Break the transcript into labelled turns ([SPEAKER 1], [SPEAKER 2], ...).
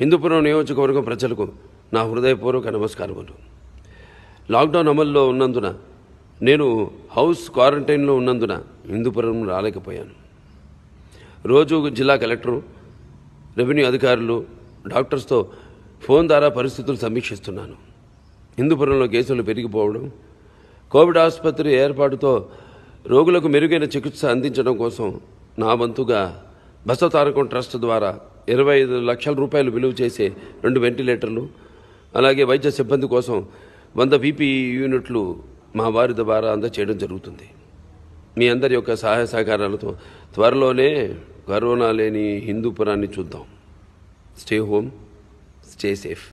[SPEAKER 1] హిందూపురం నియోజకవర్గం ప్రజలకు నా హృదయపూర్వక నమస్కారములు లాక్డౌన్ అమల్లో ఉన్నందున నేను హౌస్ క్వారంటైన్లో ఉన్నందున హిందూపురం రాలేకపోయాను రోజు జిల్లా కలెక్టరు రెవెన్యూ అధికారులు డాక్టర్స్తో ఫోన్ ద్వారా పరిస్థితులు సమీక్షిస్తున్నాను హిందూపురంలో కేసులు పెరిగిపోవడం కోవిడ్ ఆసుపత్రి ఏర్పాటుతో రోగులకు మెరుగైన చికిత్స అందించడం కోసం నా వంతుగా బసవతారకం ట్రస్ట్ ద్వారా ఇరవై ఐదు లక్షల రూపాయలు విలువ చేసే రెండు వెంటిలేటర్లు అలాగే వైద్య సిబ్బంది కోసం వంద పీపీఈ యూనిట్లు మా వారి ద్వారా అందచేయడం జరుగుతుంది మీ అందరి యొక్క సహాయ సహకారాలతో త్వరలోనే కరోనా లేని హిందూపురాన్ని చూద్దాం స్టే హోమ్ స్టే సేఫ్